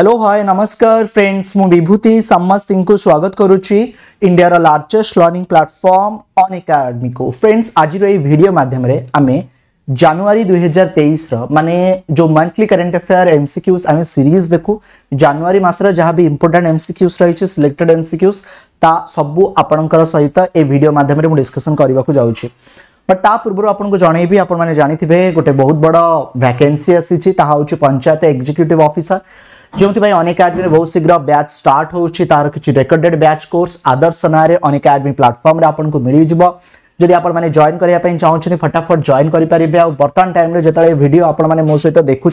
Hello hi नमस्कार friends मु विभूति को स्वागत करुच्ची इंडियार largest learning platform Unacademy को फ्रेंड्स आज भिडियो मध्यम आम जानुरी दुई हजार तेईस माने जो monthly current affair MCQs आम सीरीज देखू जानुरी मसर जहाँ भी इंपोर्टाट सिक्यूज रही सिलेक्टेड एम सिक्यूज ता सब आपण सहित ए भिडियो मध्यम डिस्कसन करने जाऊँगी बट ता पूर्व आपको जनइबी आपने जानते हैं गोटे बहुत बड़ भैकेन्सी आसी पंचायत एक्जिक्यूटिव अफिसर ଯେଉଁଥିପାଇଁ ଅନ୍ ଏକାଡେମୀରେ ବହୁତ ଶୀଘ୍ର ବ୍ୟାଚ୍ ଷ୍ଟାର୍ଟ ହେଉଛି ତାର କିଛି ରେକର୍ଡେଡ୍ ବ୍ୟାଚ୍ କୋର୍ସ ଆଦର୍ଶ ନାଁରେ ଅନ୍ ଏକାଡେମୀ ପ୍ଲାଟଫର୍ମରେ ଆପଣଙ୍କୁ ମିଳିଯିବ जदि आप जॉन करने चाहूँ फटाफट जॉन करेंगे और बर्तमान टाइम जो भिड आपने मो सहित देखुं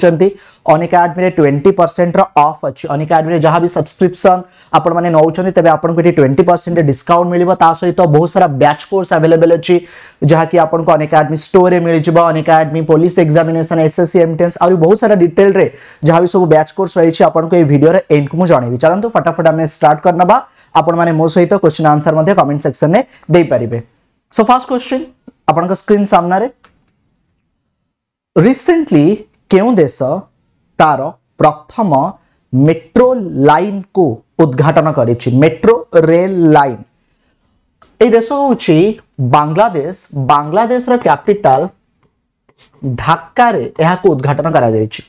अनिका आडमी ट्वेंटी परसेंट रफ अच्छी अनिका आडमी जहाँ भी सब्सक्रिप्सन आपने तेज आपको ट्वेंटी परसेंट डिस्काउंट मिलता सहित बहुत सारा बैच कोर्स आभेलेबल अच्छी जहाँकि आपको अनिका आडमी स्टोर में मिल जाए अनिका police examination S S C एमटेन्स आ बहुत सारा डिटेल जहाँ भी सब बैच कोर्स रही आपको ये भिडियोर एंड को जन चलो फटाफट आम स्टार्ट करना आप मो सहित क्वेश्चन आनसर कमेंट सेक्शन में देपारे सो फर्स्ट क्वेश्चन आपण स्क्रीन सामने रिसेंटली क्यों देश तार प्रथम मेट्रो लाइन को उद्घाटन कर मेट्रो रेल लाइन এই দেশ হচ্ছে বাংলাদেশ বাংলাদেশর ক্যাপিটাল ঢাকার এহাকু উদ্ঘাটন করা যাইছি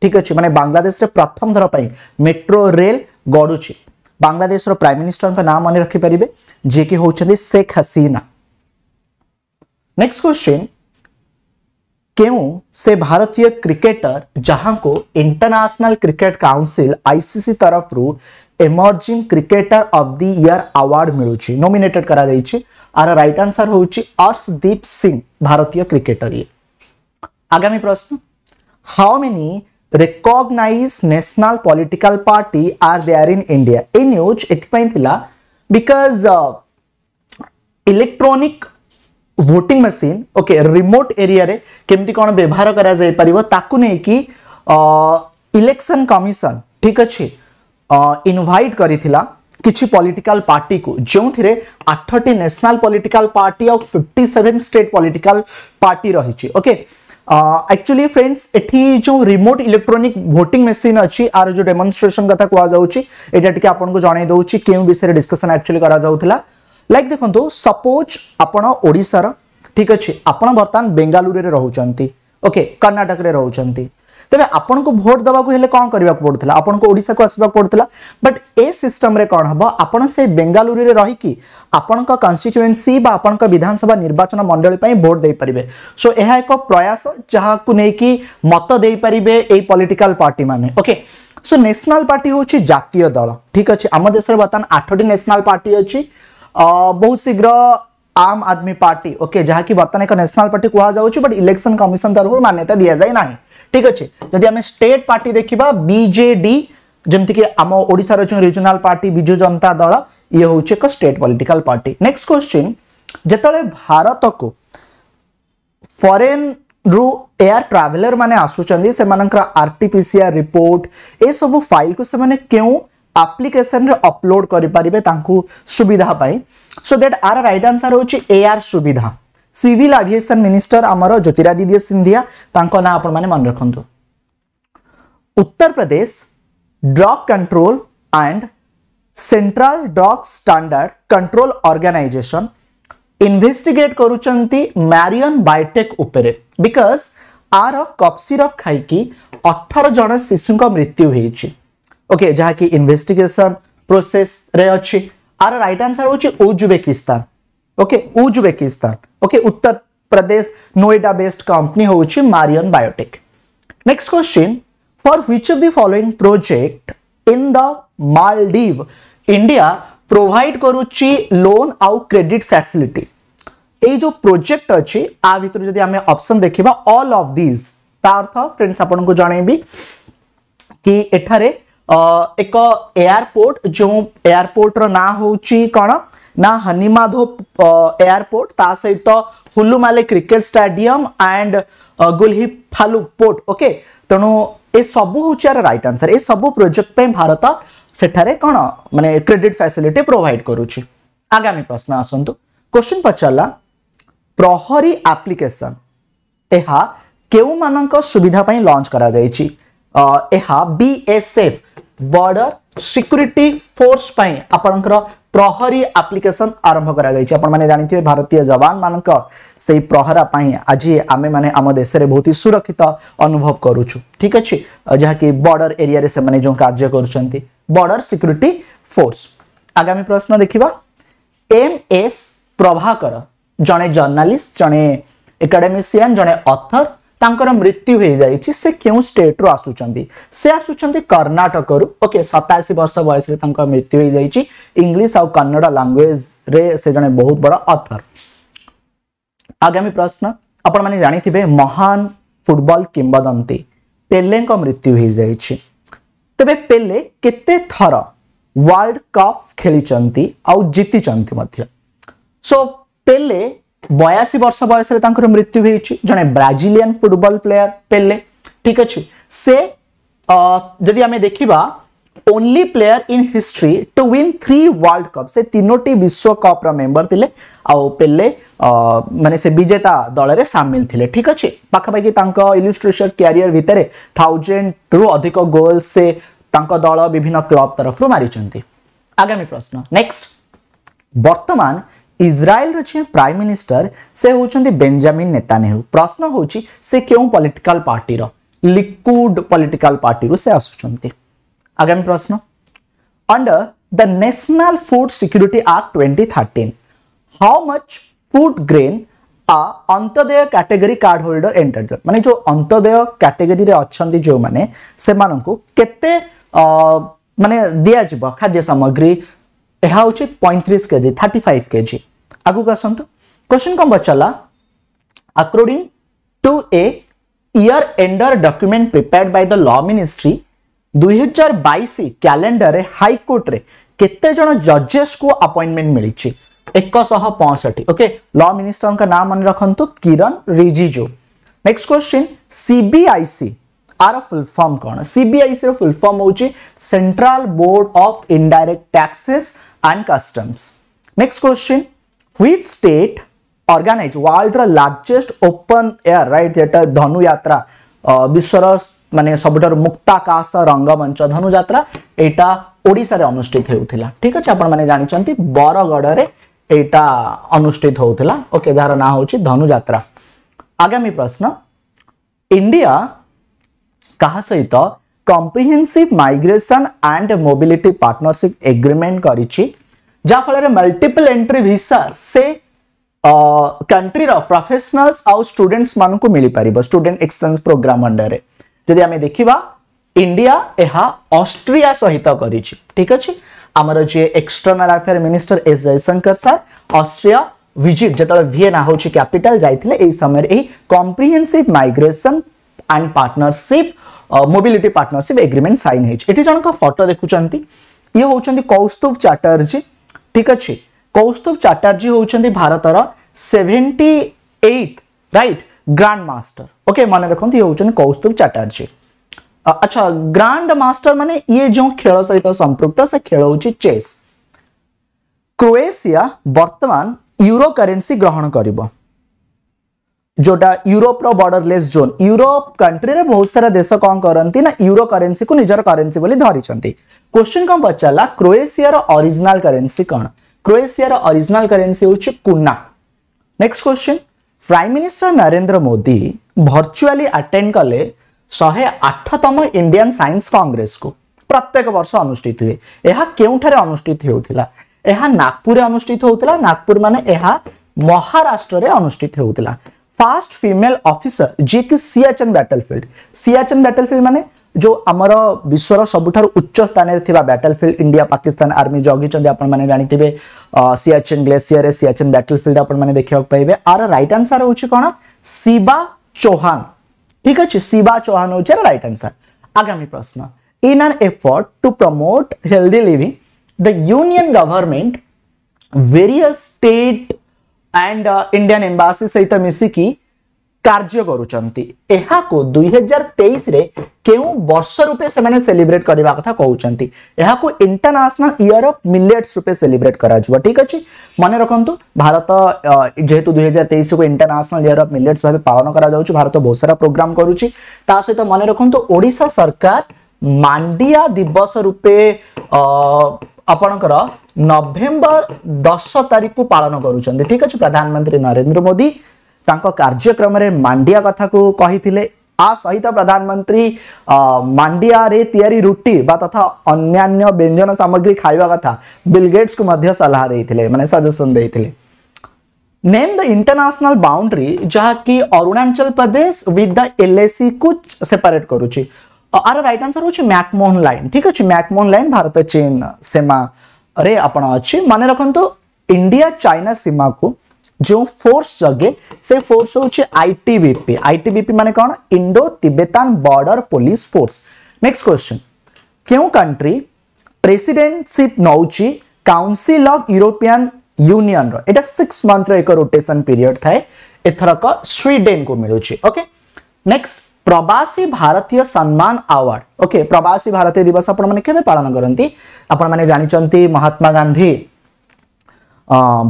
ঠিক আছে মানে বাংলাদেশে প্রথম থর পাই মেট্রো রেল গড়ুছি বাংলাদেশর প্রাইম মিনিস্টরଙ୍କ নাম মনে রাখি পারিবে যে কি হচ্ছেন শেখ হাসিনা नेक्स्ट क्वेश्चन क्यों से भारतीय क्रिकेटर जहां को इंटरनेशनल क्रिकेट काउंसिल आईसीसी तरफ रू emerging cricketer of the year award मिलू नोमिनेटेड करा जाइए आर राइट आंसर होची अर्शदीप सिंह भारतीय क्रिकेटर ये आगामी प्रश्न how many recognise national political party are there in India ए न्यूज एपाई because electronic voting machine okay remote এরিয়ারে কেমতি কোণ ব্যবহার করা যাইপারিব তাকু নেইকি ইলেকশন কমিশন ঠিক আছে ইনভাইট করিছিলা কিছু পলিটিকাল পার্টি কু যে আঠটি ন্যাশনাল পলিটিকাল পার্টি আউ fifty seven state political party রয়েছে ওকে একচুয়ালি ফ্রেন্ডস এটি যে রিমোট ইলেকট্রোনিক ভোটিং মেসিন অছি আর যে ডেমনস্ট্রেসন কথা কুয়া যাচ্ছে এটা টিকে আপনার জনাই দেছি কেউ বিষয়ে ডিসকসন একচুয়ালি করা যাওয়া लाइक देखो सपोज आपड़शार ठीक अच्छे आपत बर्तमान बेंगालुरु रोचे ओके कर्णाटक रोचे तेज आपन को भोट दवा कौन करवाक पड़ता आपन को ओडा को आसपा पड़ता बट ए सिस्टम रे कौन हम आपड़ से बेंगालुरु रही कन्स्टिट्युएन्सी आपण विधानसभा निर्वाचन मंडल भोट दे पारे सो यह एक प्रयास जहाँ को लेकिन मत दे पारे ये पलिटिकाल पार्टी मैंने ओके सो नेशनल पार्टी हूँ जितिय दल ठीक अच्छे आम देश में बर्तमान आठटी नेशनल पार्टी अच्छी बहुत शीघ्र आम आदमी पार्टी ओके जहाँकि बर्तमान एक न्यासनाल पार्टी कहु बट इलेक्शन कमिशन तरफ मान्यता दि जाए ना ठीक अच्छे जदि आम स्टेट पार्टी देखा बीजेडी जमीक आम ओडार जो रिजनाल पार्टी विजु जनता दल ये हूँ एक state political party next question जिते भारत को फरेन रु एयर ट्राभेलर मैंने आसुच्च से R T P C R report ये सब फाइल को से क्यों आप्लिकेसन अपलोड करेंगे सुविधापी so that are right answer हूँ Air Suvidha civil aviation minister आम ज्योतिरादित्य सिंधिया ना आप मन रखु Uttar Pradesh drug control and central drug standard control organisation investigate Marion Biotech उपरे बिकॉज़ आर कपसीरफ खाई अठर जन शिशु मृत्यु होती ଓକେ ଯାହାକି ଇନଭେଷ୍ଟିଗେସନ୍ ପ୍ରୋସେସ୍ରେ ଅଛି ଆର ରାଇଟ୍ ଆନ୍ସର୍ ହେଉଛି Uzbekistan okay Uzbekistan okay Uttar Pradesh Noida based company ହେଉଛି Marion Biotech next question for which of the following project in the Maldives India provide କରୁଛି ଲୋନ୍ ଆଉ କ୍ରେଡିଟ୍ ଫ୍ୟାସିଲିଟି ଏଇ ଯେଉଁ ପ୍ରୋଜେକ୍ଟ ଅଛି ଆ ଭିତରୁ ଯଦି ଆମେ ଅପସନ୍ ଦେଖିବା ଅଲ୍ ଅଫ୍ ଦିଜ୍ ତା ଅର୍ଥ ଫ୍ରେଣ୍ଡସ୍ ଆପଣଙ୍କୁ ଜଣେଇବି କି ଏଠାରେ ଏକ ଏୟାରପୋର୍ଟ ଯେଉଁ ଏୟାରପୋର୍ଟର ନାଁ ହେଉଛି କ'ଣ ନା ହନିମାଧବ ଏୟାରପୋର୍ଟ ତା ସହିତ Hulhumale cricket stadium and Gulhifalhu port okay ତେଣୁ ଏସବୁ ହେଉଛି ଆର ରାଇଟ୍ ଆନ୍ସର୍ ଏସବୁ ପ୍ରୋଜେକ୍ଟ ପାଇଁ ଭାରତ ସେଠାରେ କ'ଣ ମାନେ କ୍ରେଡିଟ୍ ଫ୍ୟାସିଲିଟି ପ୍ରୋଭାଇଡ୍ କରୁଛି ଆଗାମୀ ପ୍ରଶ୍ନ ଆସନ୍ତୁ କ୍ୱେଶ୍ଚିନ୍ ପଚାରିଲା ପ୍ରହରୀ ଆପ୍ଲିକେସନ୍ ଏହା କେଉଁମାନଙ୍କ ସୁବିଧା ପାଇଁ ଲଞ୍ଚ କରାଯାଇଛି ଏହା ବିଏସ୍ଏଫ୍ বর্ডর সিকুরিটি ফোর্স পাই আপনার প্রহরী আপ্লিকেসন আরম্ভ করা যাই আপনার জাঁথিবে ভারতীয় যবান মানক সেই প্রহরা পাই আজ আমি মানে আমাদের বহুত সুরক্ষিত অনুভব করুছু ঠিক আছে যা কি বর্ডর এরিয়ারে সে যে কার্য করছেন বর্ডর সিকুরিটি ফোর্স আগামী প্রশ্ন দেখিবা এম এস প্রভাকর জনে জর্নালিস্ট জনে একাডেমিসিয়ান জনে অথর मृत्यु हो जाए से क्यों स्टेट रु आसुच्चे आसुचक रु ओके सताशी वर्ष बयस मृत्यु हो जाए इंग्लीश आउ कन्ड लांगुएज से जन बहुत बड़ा अथर आगामी प्रश्न आपण मैंने जानी महान फुटबल किंबदंती पेले मृत्यु हो जाए तेज पेले के थर वर्ल्ड कप खेली आ जीति सो पेले ବୟାଅଶୀ ବର୍ଷ ବୟସରେ ତାଙ୍କର ମୃତ୍ୟୁ ହେଇଛି ଜଣେ ବ୍ରାଜିଲିଆନ ଫୁଟବଲ ପ୍ଲେୟାର ପେଲେ ଠିକ ଅଛି ସେ ଯଦି ଆମେ ଦେଖିବା only player in history to win three world cup ସେ ତିନୋଟି ବିଶ୍ୱକପ୍ର ମେମ୍ବର ଥିଲେ ଆଉ ପେଲେ ମାନେ ସେ ବିଜେତା ଦଳରେ ସାମିଲ ଥିଲେ ଠିକ ଅଛି ପାଖାପାଖି ତାଙ୍କ ଇଲୁଷ୍ଟ୍ରେସର କ୍ୟାରିୟର ଭିତରେ ଥାଉଜେଣ୍ଡରୁ ଅଧିକ ଗୋଲ୍ ସେ ତାଙ୍କ ଦଳ ବିଭିନ୍ନ କ୍ଲବ ତରଫରୁ ମାରିଛନ୍ତି ଆଗାମୀ ପ୍ରଶ୍ନ ନେକ୍ସଟ ବର୍ତ୍ତମାନ इज्राएल रही प्राइम मिनिस्टर से होंगे बेंजामिन नेतानेहू प्रश्न हूँ से क्यों political party liquid political party से आसुंच आगामी प्रश्न under the national food security act twenty thirteen how much food grain आ अंतदेय कैटेगरी कार्ड होल्डर एंटर मानते जो अंतदेय कैटेगरी अच्छा जो मैंने से मानक मान दिज्व खाद्य सामग्री यह के जी थर्टी फाइव क्वेश्चन कौन पचारा under document prepared by the law ministry दुई हजार बैश हाइकोर्टे केतेज जजेस को अपॉइंटमेंट मिली एकश पंसठ ओके ल मिनिस्टर नाम मन रखु Kiren Rijiju next question CBIC are full form कौन सीबीआईसी फुल फॉर्म हो central board of indirect taxes and customs. Next question, which state organized world's largest open air, right, theater Dhanu Yatra, uh, Biswaras মানে সবুঠার মুক্তাকাশ রঙ্গমঞ্চ ধনুযাত্রা এটা ওড়িশার অনুষ্ঠিত হেউথিলা ঠিক আছে আপন মানে জানিছন্তি বরগড়রে এটা অনুষ্ঠিত হেউথিলা ওকে যার নাম হচ্ছে ধনুযাত্রা আগামী প্রশ্ন ইন্ডিয়া কাহা সহিত comprehensive migration and mobility partnership agreement করেছি যা ফলে মল্টিপল এন্ট্রি ভিসা সে कंट्री प्रोफेशनल्स आउ स्टूडेंट्स मान को मिल पार स्टूडेंट एक्सचेंज प्रोग्राम अंडर जदि आम देखा इंडिया यह अस्ट्रिया सहित कर ठीक अच्छे आमर जी external affair minister S Jaishankar sir Austria visit जो भिएना हूँ कैपिटाल जाते समय comprehensive migration and partnership mobility partnership agreement sign होती जन फटो देखुं ये हूँ कौस्तुभ चाटार्जी ठीक अच्छे कौस्तुभ चाटार्जी हूँ भारत seventy eight right grandmaster okay मन रखते ये हूँ कौस्तुभ चाटार्जी अच्छा ग्रांड मास्टर माने ये जो खेल सहित संपृक्त से खेल हूँ चेस क्रोएशिया बर्तमान यूरो करेन्सी ग्रहण करिबो जोटा Europe borderless zone Europe country रे बहुत सारा देश कौन करती ना यूरो करेन्सी को निजर करेन्सी बोली धरी क्वेश्चन कौन पचारा क्रोएसीआर ओरिजिनाल करेन्सी कौन क्रोएसीआर ओरिजिनाल करेन्सी हूँ कुना next question prime minister Narendra Modi virtually attend कले शहे आठतम इंडियान साइंस कांग्रेस को प्रत्येक वर्ष अनुष्ठित हुए यह क्योंठे अनुष्ठित होउथिला यह नागपुर अनुष्ठित होउथिला नागपुर मान महाराष्ट्र में अनुष्ठित होता फास्ट फीमेल ফিমেল जी যিকি সিয়াচন बैटलफील्ड সিয়াচন बैटलफील्ड माने जो अमर विश्वर सबुठार उच्च स्थान बैटलफील्ड इंडिया पाकिस्तान आर्मी जगिंट आपने जानते हैं सीआचेन ग्लेसीयर सीआचेन बैटलफिल्ड आपने देखा पाइबे आर रईट आंसर हूँ कौन शिवा चौहान ठीक अच्छे शिवा चौहान हूँ रईट आंसर आगामी प्रश्न in an effort to promote healthy living the union government various state and Indian embassy सहित मिसिकी କାର୍ଯ୍ୟ କରୁଛନ୍ତି ଏହାକୁ ଦୁଇ ହଜାର ତେଇଶରେ କେଉଁ ବର୍ଷ ରୂପେ ସେମାନେ ସେଲିବ୍ରେଟ୍ କରିବା କଥା କହୁଛନ୍ତି ଏହାକୁ ଇଣ୍ଟରନ୍ୟାସନାଲ ଇୟର ଅଫ୍ ମିଲେଟ୍ସ ରୂପେ ସେଲିବ୍ରେଟ୍ କରାଯିବ ଠିକ୍ ଅଛି ମନେ ରଖନ୍ତୁ ଭାରତ ଯେହେତୁ ଦୁଇ ହଜାର ତେଇଶକୁ ଇଣ୍ଟରନ୍ୟାସନାଲ ଇୟର ଅଫ୍ ମିଲେଟ୍ସ ଭାବେ ପାଳନ କରାଯାଉଛି ଭାରତ ବହୁତ ସାରା ପ୍ରୋଗ୍ରାମ କରୁଛି ତା ସହିତ ମନେ ରଖନ୍ତୁ ଓଡ଼ିଶା ସରକାର मांडिया ମାଣ୍ଡିଆ ଦିବସ ରୂପେ ଆପଣଙ୍କର ନଭେମ୍ବର ଦଶ ତାରିଖକୁ ପାଳନ କରୁଛନ୍ତି ଠିକ୍ ଅଛି ପ୍ରଧାନମନ୍ତ୍ରୀ ନରେନ୍ଦ୍ର ମୋଦି ତାଙ୍କ मांडिया कथा को कही आ सहित प्रधानमंत्री मांडिया रे तैयारी रुटी बा तथा अन्यान्य व्यंजन सामग्री खावा कथा बिलगेट्स को मध्य सलाह देते मैंने सजेसन देते नेम द इंटरनेशनल बाउंड्री जहाँकि Arunachal Pradesh with the LAC को सेपरेट करुच्ची आर रईट आंसर हूँ मैकमोहन लाइन ठीक अच्छे मैकमोहन लाइन भारत चीन सीमा आप अच्छे मन रखु इंडिया चाइना सीमा को जो फोर्स जगे से फोर्स हूँ आई टीपी आई टीपी मान कौन Indo Tibetan border police force next question क्यों कंट्री प्रेसीडेटसीप नौची काउनसिल अफ यूरोपियान यूनियन रहा सिक्स मंथ रोटेसन पीरियड थाएरक स्वीडेन को मिलूँ ओके नेक्स्ट प्रवासी भारतीय सम्मान अवार्ड ओके प्रवासी भारतीय दिवस पालन करती आपंट महात्मा गांधी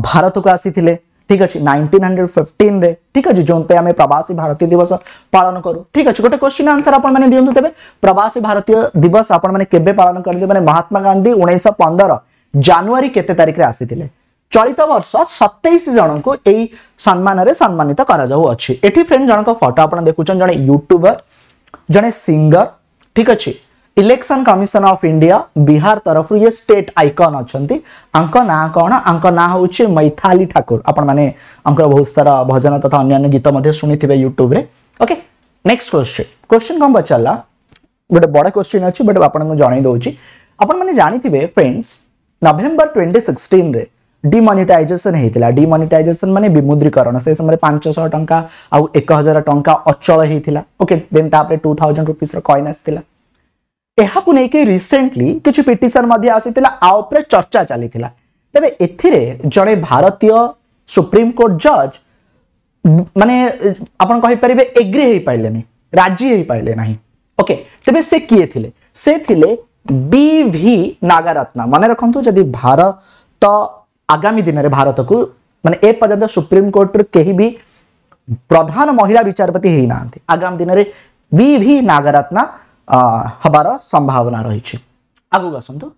भारत को आसी थे ठीक अच्छे नाइनटीन हंड्रेड ठीक अच्छे जो आम प्रवासी भारतीय दिवस पालन करू ठीक अच्छे गोटे क्वेश्चन आंसर आपने दिखते तेज प्रवासी भारतीय दिवस आपने के महात्मा गांधी उन्नीस पंदर जानुरी के आसी চলিত বর্ষ সতেইশ জনক এই সম্মানরে সম্মানিত করা যাওয়াছে এটি ফ্রেন্ড জনক ফটো আপনার দেখুছেন জন ইউট্যুবর জন সিঙ্গর ঠিক আছে election commission of India Bihar তরফ ইয়ে স্টেট আইকন অনেক আঙ্ক না কোণ আঙ্ক না হচ্ছে মৈথালি ঠাকুর আপন মানে আঙ্কর বহুত সারা ভজন তথা অন্যান্য গীত মধ্যে শুনিথিবে ইউট্যুবরে ওকে নেক্সট কোশ্চিন কোশ্চিন কম পচারা গোটে বড় কোশ্চিন অছি বট আপনার জনাই দেছি আপন মানে জাঁথিবে ফ্রেন্ডস নভেম্বর টোয়েন্টি সিক্সটিন রে डिमोनिटाइजेसन होता डिमोनिटाइजेसन मानते विमुद्रीकरण से समय पांचशह टाँग आउ एक हजार टाँग अचल होता okay then two thousand rupees रईन आसाला यह रिसेंटली किसी पिटन आसी चर्चा चली तेरे एथे जड़े भारतीय सुप्रीमकोर्ट जज मानने आपर एग्री हो पारे राजी हो पारे ना ओके तेज से किए थे से थे बी भि नागारत्न मन रखु जदि भारत आगामी दिन में भारत को मान एपर्त सुप्रीमकोर्ट कहीं भी प्रधान महिला विचारपति ना आगामी दिन में वि भि नागरत्न हबार संभावना रही आगे आसतु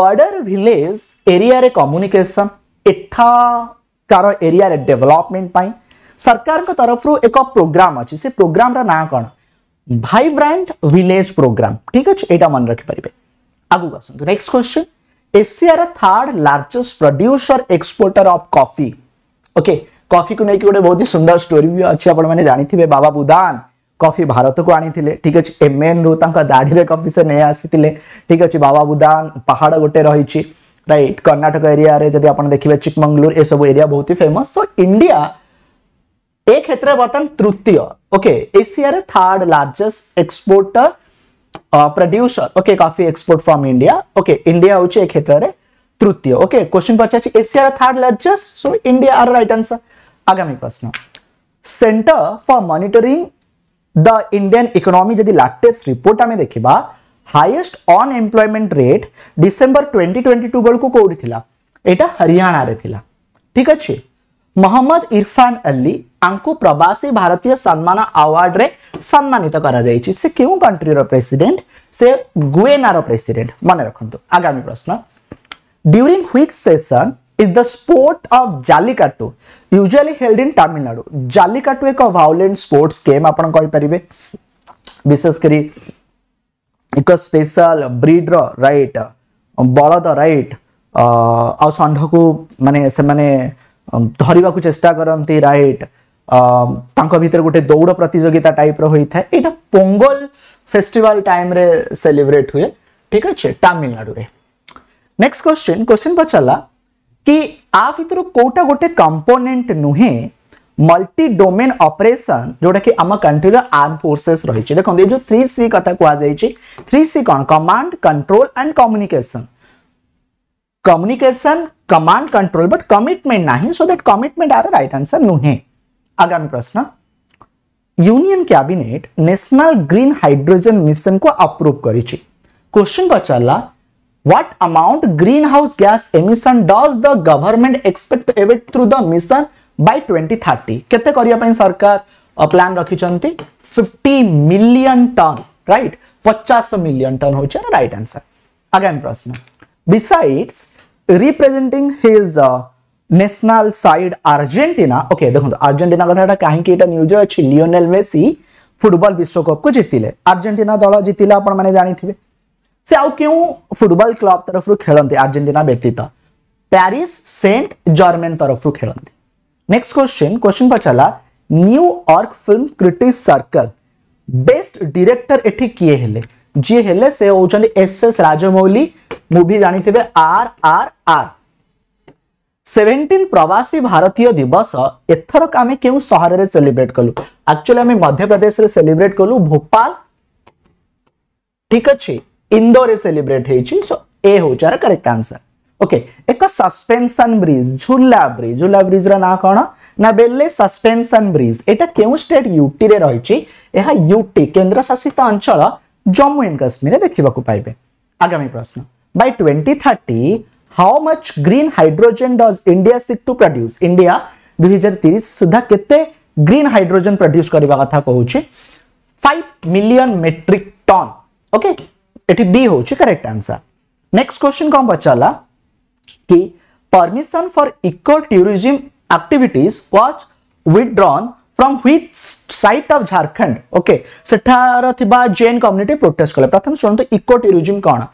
बर्डर भिलेज एरिया कम्युनिकेशन एठाकार एरिया पाई सरकार तरफ एक प्रोग्राम अच्छे से प्रोग्राम ना कौन भाइब्रांट भिलेज प्रोग्राम ठीक अच्छे यहाँ मन रखिपारे आगे आसतु नेक्स्ट क्वेश्चन एशियार third largest producer exporter of coffee okay coffee को लेकिन गोटे बहुत ही सुंदर स्टोरी भी अच्छी आपण जानते बाबा बुदान कफी भारत को आनी ठीक अच्छे एन रु दाढ़ी कफी से नहीं आसी ठीक अच्छे बाबा बुदान पहाड़ गोटे रही राइट कर्णाटक एरिया रे जदि आपण चिकमंगलूर यह सब एरिया बहुत ही फेमस सो इंडिया ए क्षेत्र बर्तमान तृतीय ओके एशिया रे third largest exporter producer okay coffee export from India okay India हूँ एक क्षेत्र में तृतीय ओके क्वेश्चन पर Asia third largest so India are right answer आगामी प्रश्न centre for monitoring the Indian economy जदि लेटेस्ट रिपोर्ट आमे देखिबा हाईएस्ट अनएम्प्लॉयमेंट रेट डिसेंबर 2022 बळकु कोड थिला एटा हरियाणा ठीक अच्छे मोहम्मद इरफान अल्ली प्रवासी भारतीय सम्मान अवार्ड रे सम्मानित करंट्रीर प्रेसीडेट से गुएनार प्रेसीडेट मन रखु आगामी प्रश्न during which season is the sport of jallikattu usually held in Tamil Nadu jallikattu एक भाउलेट स्पोर्ट्स गेम आपर विशेषकर एक स्पेशल ब्रिड रईट बलद रईट आ ष को मानने से मैंने धरवाक चेस्टा करती रईट भितर गोटे दौड़ प्रतिजोगिता टाइप रही रहा पोंगल फेस्टिवल टाइम रे सेलिब्रेट हुए ठीक अच्छे तमिलनाडु नेक्स्ट क्वेश्चन क्वेश्चन पचारा कि आ भितर कौटा गोटे कंपोनेंट नुहे मल्टी डोमेन ऑपरेशन जोड़ा कि आम कंट्री आर्म फोर्सेस रही देखो ये जो थ्री सी कथा कह थ्री सी कौन command control and communication communication command control but commitment नाही so that commitment are right answer नुहे आगामी प्रश्न union cabinet national green hydrogen mission को अप्रूव करी क्वेश्चन पचारा what amount greenhouse gas emission does the government expect abate through the mission by 2030 केते करिया पई सरकार प्लान रखिचंती 50 million ton right 50 million ton होचे राइट आंसर अगेन प्रश्न besides representing his uh, national side Argentina. देखो तो Argentina का था की ये न्यूज़ जो अच्छी Lionel Messi फुटबॉल विश्वकप को जीती ले Argentina दौला जीती माने जानी थी से आउ क्यों फुटबॉल क्लब तरफ रु खेलंती अर्जेंटीना व्यक्तित पेरिस सेंट जर्मन तरफ रु खेलंती नेक्स्ट क्वेश्चन क्वेश्चन पचला New film critics circle best director एठी किए हेले ଯିଏ ହେଲେ ସେ ହେଉଛନ୍ତି ଏସ୍ ଏସ୍ ରାଜମୌଲି ମୁଁ ବି ଜାଣିଥିବେ ଆର୍ ଆର୍ ଆର୍ ସେଭେଣ୍ଟିନ୍ ପ୍ରବାସୀ ଭାରତୀୟ ଦିବସ ଏଥରକ ଆମେ କେଉଁ ସହରରେ ସେଲିବ୍ରେଟ୍ କଲୁ ଆକ୍ଚୁଆଲି ଆମେ ମଧ୍ୟପ୍ରଦେଶରେ ସେଲିବ୍ରେଟ୍ କଲୁ ଭୋପାଳ ଠିକ ଅଛି ଇନ୍ଦୋରରେ ସେଲିବ୍ରେଟ୍ ହେଇଛି ସୋ ଏ ହେଉଛି ଆର କରେକ୍ଟ ଆନ୍ସର ଓକେ ଏକ ସସ୍ପେନ୍ସନ୍ ବ୍ରିଜ୍ ଝୁଲା ବ୍ରିଜ୍ ଝୁଲା ବ୍ରିଜ୍ର ନାଁ କ'ଣ ନା ବେଲେ ସସ୍ପେନ୍ସନ୍ ବ୍ରିଜ୍ ଏଇଟା କେଉଁ ଷ୍ଟେଟ୍ ୟୁଟିରେ ରହିଛି ଏହା ୟୁଟି କେନ୍ଦ୍ରଶାସିତ ଅଞ୍ଚଳ জম্মু অ্যান্ড কাশ্মীরে ଦେଖିବାକୁ ପାଇବେ ଆଗାମୀ ପ୍ରଶ୍ନ by twenty thirty how much green hydrogen does India seek to produce India ଦୁଇହଜାର ତିରିଶ ସୁଦ୍ଧା କେତେ ଗ୍ରୀନ୍ ହାଇଡ୍ରୋଜେନ୍ ପ୍ରଡ୍ୟୁସ୍ କରିବା କଥା କହୁଛି five million metric ton okay ଏଠି ବି ହେଉଛି କରେକ୍ଟ ଆନ୍ସର ନେକ୍ସଟ କ୍ୱେଶ୍ଚିନ୍ କ'ଣ ପଚାରିଲା କି permission for eco tourism activities was withdrawn from which site of Jharkhand okay सेठार थिबा जैन कम्युनिटी प्रोटेस्ट कले प्रथम शुणतु इको टूरिज्म कोन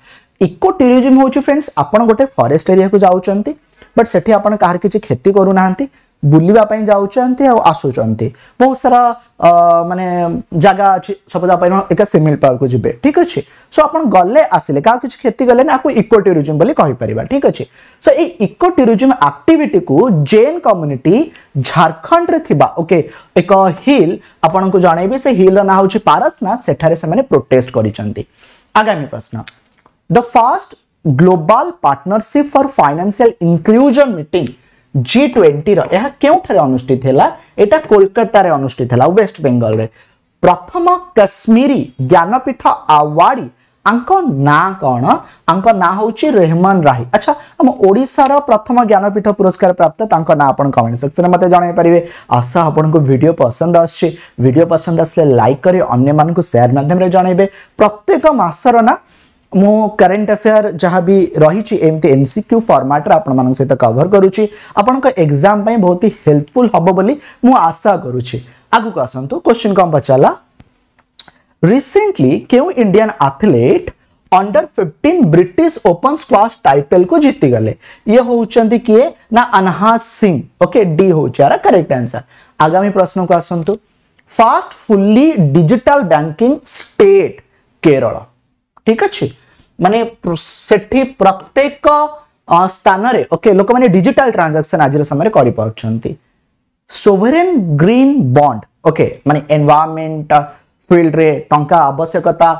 इको टूरिज्म होउछ फ्रेंड्स आपण गोटे फॉरेस्ट एरिया को जाउचंती बट सेठी आपण कार किछि खेती करू नाहंती बुलवाप जाऊँ बहुत सारा मानने जगह अच्छे सपोज आप एक पार्क को जी ठीक अच्छे सो आप गले आसे क्या किसी क्षति गले इको टूरीजम कहीपर ठीक अच्छे सो ये इको टूरीजम आक्टिविटी को जेन कम्युनिटी झारखंड ओके एक हिल आपन जन जनइबी से हिल्र ना हूँ पारसनाथ से प्रोटेस्ट कर आगामी प्रश्न the first global partnership for financial inclusion meeting G ଟ୍ୱେଣ୍ଟିର ଏହା କେଉଁଠାରେ ଅନୁଷ୍ଠିତ ହେଲା ଏଇଟା କୋଲକାତାରେ ଅନୁଷ୍ଠିତ ହେଲା ୱେଷ୍ଟବେଙ୍ଗଲରେ ପ୍ରଥମ କାଶ୍ମୀରୀ ଜ୍ଞାନପୀଠ ଆୱାର୍ଡି ଆଙ୍କ ନାଁ କ'ଣ ଆଙ୍କ ନାଁ ହେଉଛି ରେହମାନ ରାହି ଆଚ୍ଛା ଆମ ଓଡ଼ିଶାର ପ୍ରଥମ ଜ୍ଞାନପୀଠ ପୁରସ୍କାର ପ୍ରାପ୍ତ ତାଙ୍କ ନାଁ ଆପଣ କମେଣ୍ଟ ସେକ୍ସନ୍ରେ ମୋତେ ଜଣାଇ ପାରିବେ ଆଶା ଆପଣଙ୍କୁ ଭିଡ଼ିଓ ପସନ୍ଦ ଆସୁଛି ଭିଡ଼ିଓ ପସନ୍ଦ ଆସିଲେ ଲାଇକ୍ କରି ଅନ୍ୟମାନଙ୍କୁ ସେୟାର ମାଧ୍ୟମରେ ଜଣାଇବେ ପ୍ରତ୍ୟେକ ମାସର ନା मो करेन्ट अफेयर जहाँ भी रही एम सिक्यू क्यू फर्माट्रे आप सहित कभर करुच्ची आपण एक्जाम बहुत ही हेल्पफुल हम बोली मुझे आशा करुच्ची आगक आसतु क्वेश्चन कौन पचारा रिसेंटली क्यों Indian athlete under 15 British open squash title को जीतीगले ये हूँ किए ना अनहा सिंह ओके डी हूँ यार करेक्ट आंसर आगामी प्रश्न को आसतु first fully digital banking state Kerala ठीक अच्छे मान से प्रत्येक स्थान लोक मैंने डिजिटल ट्रांजाक्शन आज समय सोवरेन ग्रीन बंड ओके मानते एनवायरमेंट फिल्ड रे टंका आवश्यकता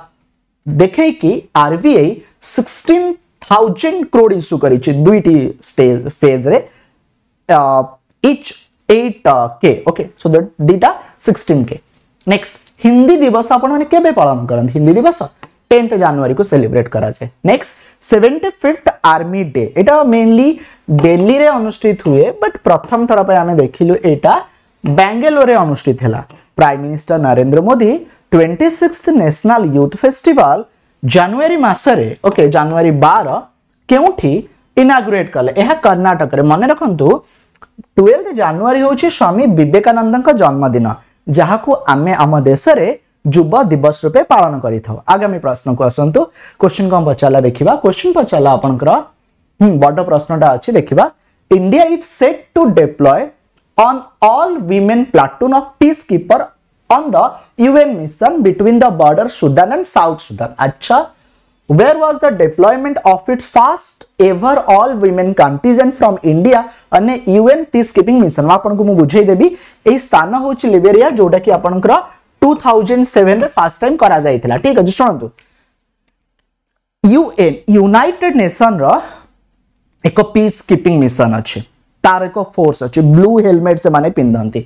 देखे कि RBI sixteen thousand crore issue कर फेज रे के ओके सो दीटा सिक्सटीन के नेक्स्ट हिंदी दिवस आपने हिंदी दिवस টেন্থ জানুয়ারি কু সেলিব্রেট করা যায় next seventy fifth army day এটা মেনলি দিল্লিরে অনুষ্ঠিত হুয়ে বট প্রথম থর আমি দেখিলু এটা ব্যাঙ্গালোরে অনুষ্ঠিত হেলা prime minister Narendra Modi twenty six national youth festival ଜାନୁଆରୀ ମାସରେ ଓକେ ଜାନୁଆରୀ ବାର କେଉଁଠି ଇନାଗୁରେଟ୍ କଲେ ଏହା କର୍ଣ୍ଣାଟକରେ ମନେ ରଖନ୍ତୁ ଟୁଏଲ୍ଥ ଜାନୁଆରୀ ହେଉଛି ସ୍ୱାମୀ ବିବେକାନନ୍ଦଙ୍କ ଜନ୍ମଦିନ ଯାହାକୁ ଆମେ ଆମ ଦେଶରେ युव दिवस रूपे पालन करी प्रश्न को आसतु क्वेश्चन कौन पचारा देखा क्वेश्चन पचारा आप बड़ प्रश्न अच्छी देखा India is set to deploy an all women platoon of peacekeeper in the UN mission between the border Sudan and south Sudan अच्छा where was the deployment of its first ever all women contingent from India in a UN peacekeeping mission आपको मुझे बुझेदेवी स्थान हूँ Liberia जोटा कि आपंकर two thousand seven first time कर ठीक अच्छे शुणु यूएन यूनिटेड नेसन रीस किपिंग मिशन अच्छे तार एक फोर्स अच्छे ब्लू हेलमेट से माने पिंधती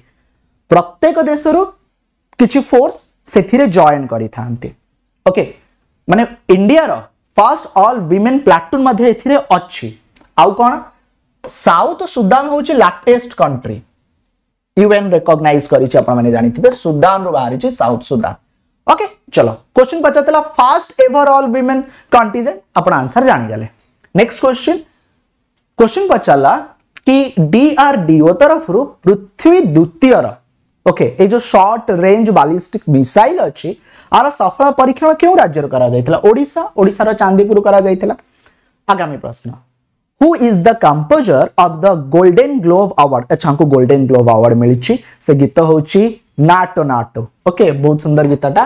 प्रत्येक देश रू फोर्स से जयन करके okay, मानने India first all women platoon अच्छी आउ कौन साउथ सुदान हूँ लाटेस्ट कंट्री यूएन रेकग्नाइज कर सुदान रु बाहरी साउथ सुदान ओके चलो क्वेश्चन पचार first ever all women contingent आप आंसर जानीगले नेक्स्ट क्वेश्चन क्वेश्चन पचारा कि डीआरडीओ तरफ पृथ्वी द्वितीय ओके ये जो शॉर्ट रेंज बालिस्टिक मिसाइल अच्छी आर सफल परीक्षण क्यों राज्य ओडिशा ओडिशार चांदीपुर कर आगामी प्रश्न who is the composer of the golden globe award ଆଚ୍ଛା ଆଙ୍କୁ ଗୋଲ୍ଡେନ୍ ଗ୍ଲୋଭ୍ ଆୱାର୍ଡ ମିଳିଛି ସେ ଗୀତ ହେଉଛି ନାଟୋ ନାଟୋ ଓକେ ବହୁତ ସୁନ୍ଦର ଗୀତଟା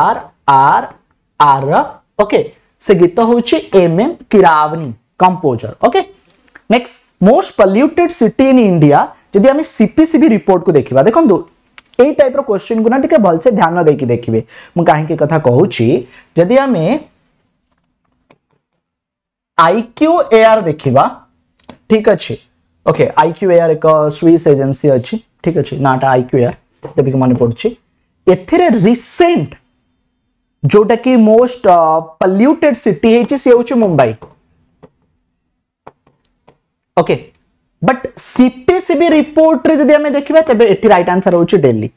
ଆର୍ ଆର୍ ଆର୍ ର ଓକେ ସେ ଗୀତ ହେଉଛି M M Keeravani composer okay next most polluted city in India ଯଦି ଆମେ ସିପିସିବି ରିପୋର୍ଟକୁ ଦେଖିବା ଦେଖନ୍ତୁ ଏଇ ଟାଇପ୍ର କୋଶ୍ଚିନ୍କୁ ନା ଟିକେ ଭଲସେ ଧ୍ୟାନ ଦେଇକି ଦେଖିବେ ମୁଁ କାହିଁକି କଥା କହୁଛି ଯଦି ଆମେ आईक्यू ए आर देखा ठीक अच्छे ओके आईक्यू ए आर एक स्विस् एजेन्सी अच्छी ठीक अच्छे नाटा आईक्यू ए आर जी मन पड़े एसेंट जोटा कि मोस्ट पल्यूटेड सिटी सी Mumbai okay but CPCB report देखा तेज रईट आंसर हूँ डेली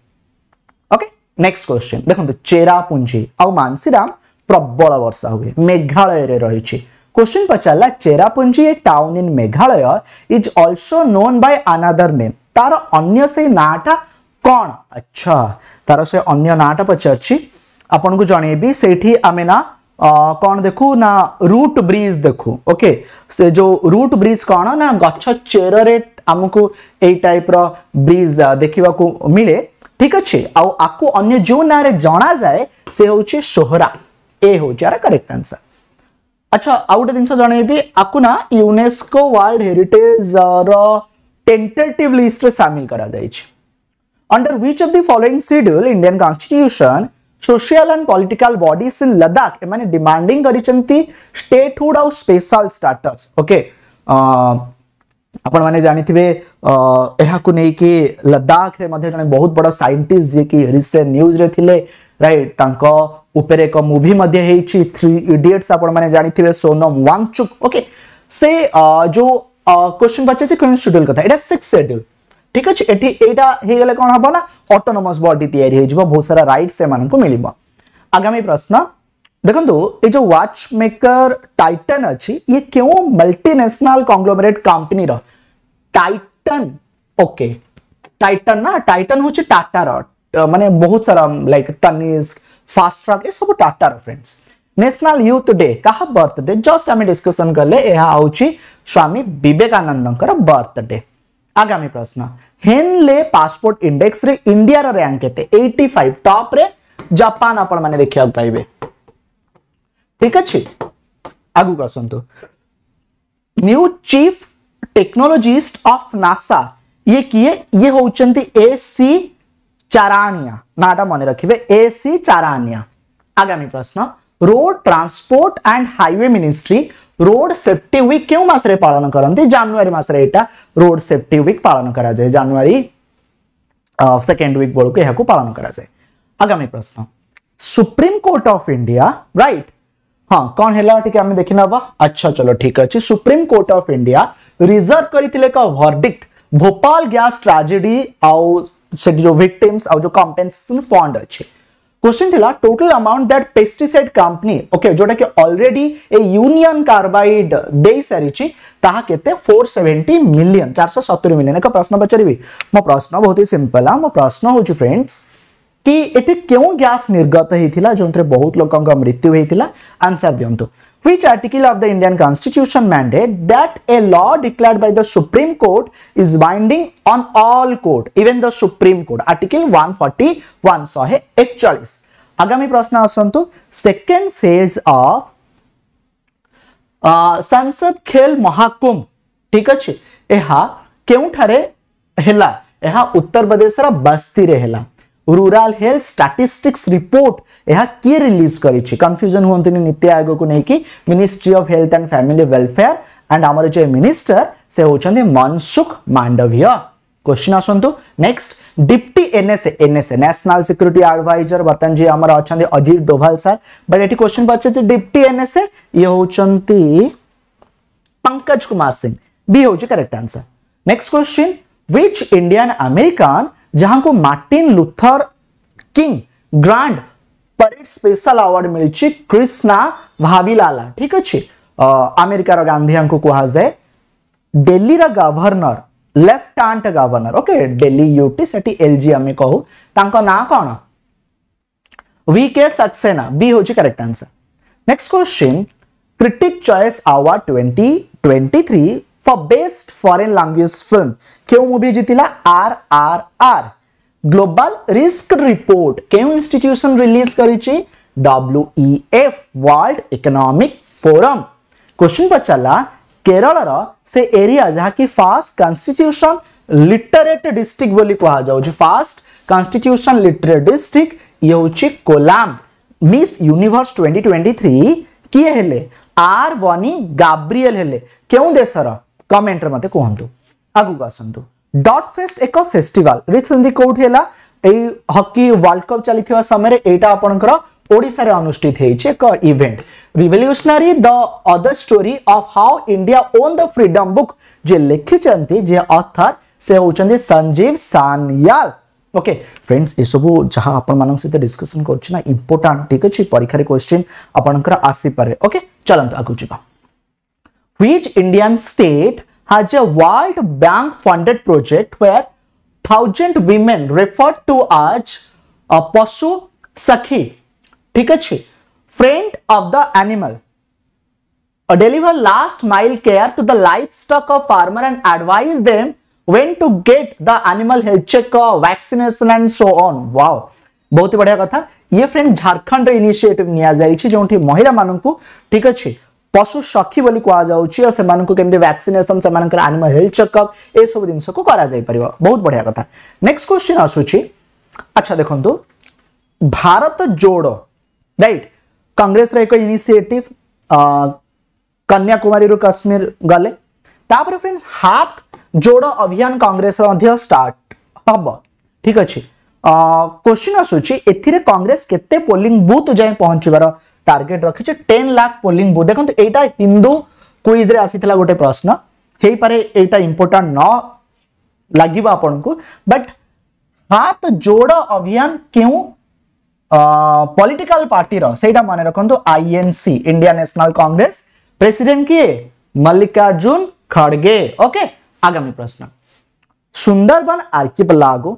ओके नेक्स्ट क्वेश्चन देखो चेरापुंजी आंसीराम प्रबल वर्षा हुए मेघालय रही Question pachala Cherrapunji a town in Meghalaya is also known by another name. तार अन्य से नाटा कौन अच्छा तार से अन्य नाटा पचारछि आपन को जणेबी सेठी आमे कौन देखू ना रूट ब्रिज देखू ओके से जो रूट ब्रिज कौन ना गच्छ चेररे आमको एई टाइप रो ब्रिज देखिबा को मिले ठीक अछि आ आको अन्य जो नारे जाना जाए से होछि सोहरा ए हो जारा करेक्ट आंसर ଆଚ୍ଛା ଆଉ ଗୋଟେ ଜିନିଷ ଜଣେଇବି ଆକୁ ନା ୟୁନେସ୍କୋ ୱାର୍ଲଡ ହେରିଟେଜର ଟେଣ୍ଟେଟିଭ ଲିଷ୍ଟରେ ସାମିଲ କରାଯାଇଛି under which of the following schedule Indian constitution social and political bodies in Ladakh ଏମାନେ ଡିମାଣ୍ଡିଂ କରିଛନ୍ତି ଷ୍ଟେଟହୁଡ୍ ଆଉ ସ୍ପେଶାଲ ଷ୍ଟାଟସ୍ ଓକେ ଆପଣମାନେ ଜାଣିଥିବେ ଏହାକୁ ନେଇକି ଲଦାଖରେ ମଧ୍ୟ ଜଣେ ବହୁତ ବଡ଼ ସାଇଣ୍ଟିଷ୍ଟ ଯିଏକି ରିସେଣ୍ଟ ନ୍ୟୁଜରେ ଥିଲେ ରାଇଟ୍ ତାଙ୍କ उपर एक मुझे थ्री इडियट्स आपने जानते सोनम वांगचुक ओके से आ, जो क्वेश्चन पचारे क्यों सेड्यूल क्या सिक्स सेड्यूल ठीक अच्छे ये कौन हम ना अटोनमस बडी या बहुत सारा रईट से मिल आगामी प्रश्न देखो ये जो व्च मेकर टाइटन अच्छी ये क्यों multinational conglomerate company Titan okay Titan ना टाइटन हूँ टाटार मानने बहुत सारा लाइक तनिस्क फास्ट ट्रक ये सब टाटार फ्रेंड्स नेशनल यूथ डे क्या बर्थडे जस्ट आम डिस्कसन कले स्वामी बेकानंद बर्थडे आगामी प्रश्न हेनले पासपोर्ट इंडेक्स रे इंडिया रा रैंक केते 85 टॉप रे जापान अपन माने देखिया पाइबे ठीक अछि आगु कसंतु new chief technologist of NASA ये किए ये होचंती एसी चारानिया नाटा मन रखिए एसी चारानिया आगामी प्रश्न road transport and highway ministry road safety week क्यों मासरे पालन करती जानुरी मस एटा रोड सेफ्टी वीक पालन करा जाए जानुआरी सेकेंड वीक बेलू यह पालन करा जाए आगामी प्रश्न Supreme Court of India right हाँ कौन है देखने अच्छा चलो ठीक अच्छे Supreme Court of India reserve करते एक वर्डिक्ट भोपाल गैस ट्रेजेडी जो विक्टिम्स और जो कंपेन्सेशन फंड अच्छे क्वेश्चन थिला total amount that pesticide company okay जोटा कि ऑलरेडी ए यूनियन कार्बाइड दे सारिछि ताहा केते 470 मिलियन 470 मिलियन एक प्रश्न पचारिबी मो प्रश्न बहुत ही सिंपल आ मो प्रश्न होछि फ्रेंड्स कि एते केउ गैस निर्गत हेतिला जोंतरे बहुत लोकंका मृत्यु हेतिला आंसर दियंतु which article of the Indian constitution mandate that a law declared by the Supreme Court is binding on all court, even the Supreme Court, article 141, so शहे एकचाळीस आगामी प्रश्न आसतु सेकेंड फेज ऑफ संसद खेल महाकुंभ ठीक अच्छे क्यों ଏହା କେଉଁଠାରେ ହେଲା ଏହା ଉତ୍ତରପ୍ରଦେଶର ବସ୍ତିରେ ହେଲା रूराल हेल्थ स्टाटिस्टिक्स रिपोर्ट यह किए रिलीज कर कन्फ्यूजन हूँ नीति आयोग को लेकिन ministry of health and family welfare and आम जो मिनिस्टर से होंगे मनसुख मांडवीय क्वेश्चन आसतु next deputy NSA NSA national security adviser बर्तमान जी आम अच्छा अजित डोभाल सर बट ये क्वेश्चन पचार डिप्टी एनएसए ये हूँ पंकज कुमार सिंह बी हूँ correct answer next question which Indian American जहां को Martin Luther King grand parade special award मिली कृष्णा भाविलाला ठीक अच्छे आमेरिकार गांधी को कहुए Delhi governor left lieutenant governor okay Delhi UT से एलजी आम कहू ना कौन वी के सक्सेना बी हूँ correct answer next question critic choice award 2023 first best foreign language film કયો મૂવી જીતીલા RR R ગ્લોબલ リ સ્ક રિપોર્ટ કયો ઇન્સ્ટિટ્યુશન રિલીઝ કરીચી WEF world economic forum question પર ચલા કેરળર સે એરિયા જાકી ફાસ્ટ કન્સ્ટિટ્યુશન લિટરટ ડિસ્ટ્રિક્ટ બોલી કહા જાઉ જી ફાસ્ટ કન્સ્ટિટ્યુશન લિટરટ ડિસ્ટ્રિક્ટ ય હોચી કોલામ મીન્સ યુનિવર્સ 2023 કી હેલે આર વની ગેબ્રિયલ હેલે કયો દેશર कमेन्ट मत कह आगक आसतु डट फेस्ट एक फेस्टिवल कौटी है हकी वर्ल्ड कप चली समय आपशार अनुषित एक event revolutionary the other story of how India won the freedom book जे लिखी अर्थात से होंगे संजीव सानियाल ओके फ्रेंड्स ये सब जहाँ आप सहित डिस्कसन करा इम्पोर्टाट ठीक अच्छे परीक्षार क्वेश्चन आपंकर आसीपे ओके चलो आगे जावा which Indian state has a World Bank funded project where thousand women referred to as a पशु सखी ठीक friend of the animal a deliver last mile care to the livestock of farmer and advise them when to get the animal health checkup vaccination and so on wow बहुत ही बढ़िया कथा ये friend Jharkhand initiative निया जाई जाइछि जोंठी महिला मानन को ठीक अछि पशु सखी बोली कहुच वैक्सीनेसन से आनिमल हेल्थ चेकअप ये सब जिनस बहुत बढ़िया कथ नेक्ट क्वेश्चन आसूरी अच्छा देखो तो, भारत जोड़ो रईट कंग्रेस एक इनिसीएट कन्याकुमारी कश्मीर गले फ्रेंड्स हाथ जोड़ो अभियान कंग्रेस स्टार्ट हम ठीक अच्छे क्वेश्चन आसूरी एग्रेस केोलींग बुथ जाए पहुंचार টার্গেট রখিছে টেন লাখ পোলিং বুথ দেখুন এইটা হিন্দু কুইজরে আসিলা গোটে প্রশ্ন হইপারে এইটা ইম্পর্টাট ন লাগিব আপনার বট হাত যোড় অভিযান কেউ পলিটিকাল পার্টির সেইটা মনে রাখতু INC India national Congress president কি মল্লিকার্জুন খড়গে ওকে আগামী প্রশ্ন সুন্দরবন আর্কিপেলাগো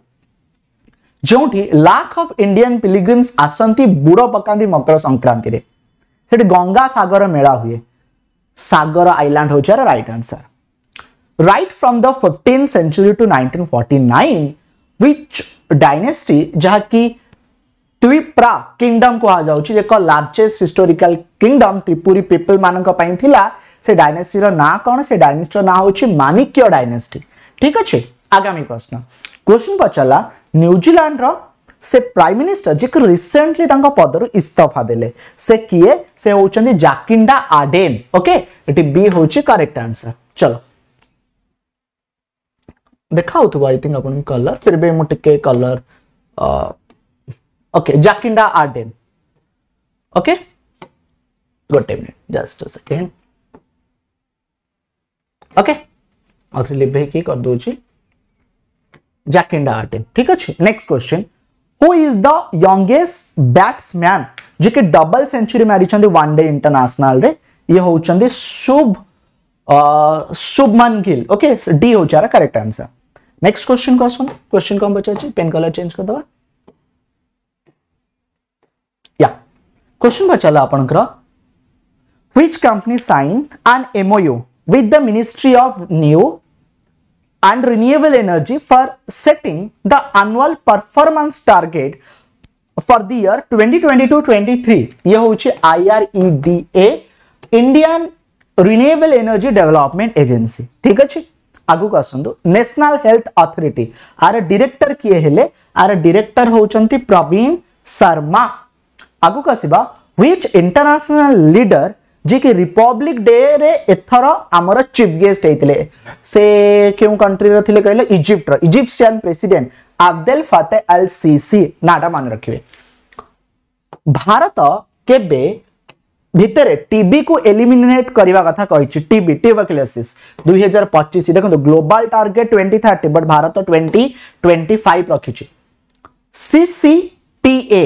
जो लाख अफ इंडियान पिलिग्रीम्स आसती बुड़ पका मकर संक्रांति से गंगा सगर मेला हुए सगर आईलैंड हूँ right answer right from the fifteen century to nineteen forty nine उच ट्विप्रा किंगडम कह जाए largest historical kingdom Tripuri people मानी से डायनेस्टी ना कौन से डायनेस्टी ना हो मानिक्य डायनेस्टी ठीक अच्छे आगामी प्रश्न क्वेश्चन पचारा न्यूजीलैंड रो से प्राइम मिनिस्टर जे को रिसेंटली तांका पदर इस्तफा देले से किए से होचंदे जाकिंडा आडेन ओके एटी बी होची करेक्ट आंसर चलो देखाउ तो आई थिंक अपन कलर फिर बे मुटके colour okay Jacinda Ardern okay good time just a second okay अथले बे की कर दोची जैकिंडा आर्टिन ठीक है डबल सेंचुरी मारी वनडे इंटरनेशनल क्वेश्चन कौन बचा कलर चेंज कर दबा ministry of new and renewable energy for setting the annual performance target for the year 2022-23 ये होची IREDA Indian renewable energy development agency ठीक अच्छे आगु आसतु नेशनल हेल्थ अथॉरिटी आर डायरेक्टर किए हेले आर डायरेक्टर होचंती प्रवीण शर्मा आगु आसवा व्हिच इंटरनेशनल लीडर ଯିଏକି ରିପବ୍ଲିକ ଡେରେ ଏଥର ଆମର ଚିଫ୍ ଗେଷ୍ଟ ହେଇଥିଲେ ସେ କେଉଁ କଣ୍ଟ୍ରିର ଥିଲେ କହିଲେ ଇଜିପ୍ଟର Egyptian president Abdel Fattah al Sisi ନାଁଟା ମନେ ରଖିବେ ଭାରତ କେବେ ଭିତରେ ଟିବିକୁ ଏଲିମିନେଟ୍ କରିବା କଥା କହିଛି ଟିବି ଟ୍ୟୁବରକ୍ୟୁଲୋସିସ୍ ଦୁଇ ହଜାର ପଚିଶ ଦେଖନ୍ତୁ global target twenty thirty but Bharat twenty twenty five ରଖିଛି ସିସିଟିଏ